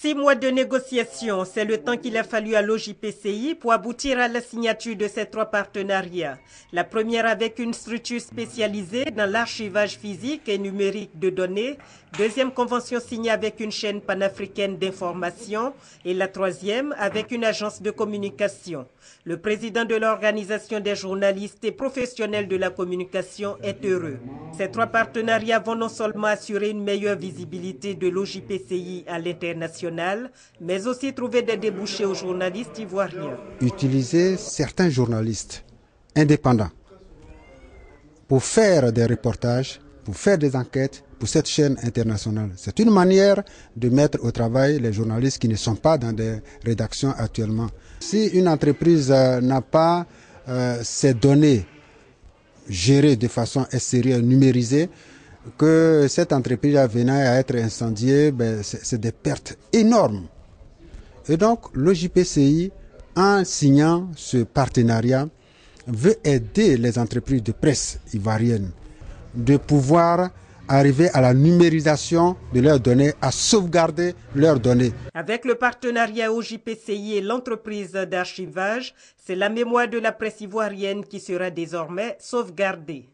Six mois de négociations, c'est le temps qu'il a fallu à l'OJPCI pour aboutir à la signature de ces trois partenariats. La première avec une structure spécialisée dans l'archivage physique et numérique de données, deuxième convention signée avec une chaîne panafricaine d'information et la troisième avec une agence de communication. Le président de l'Organisation des journalistes et professionnels de la communication est heureux. Ces trois partenariats vont non seulement assurer une meilleure visibilité de l'OJPCI à l'international, mais aussi trouver des débouchés aux journalistes ivoiriens. Utiliser certains journalistes indépendants pour faire des reportages, pour faire des enquêtes pour cette chaîne internationale. C'est une manière de mettre au travail les journalistes qui ne sont pas dans des rédactions actuellement. Si une entreprise euh, n'a pas euh, ces données gérée de façon sérieuse, numérisée, que cette entreprise venait à être incendiée, ben, c'est des pertes énormes. Et donc, le JPCI, en signant ce partenariat, veut aider les entreprises de presse ivoiriennes de pouvoir arriver à la numérisation de leurs données, à sauvegarder leurs données. Avec le partenariat OJPCI et l'entreprise d'archivage, c'est la mémoire de la presse ivoirienne qui sera désormais sauvegardée.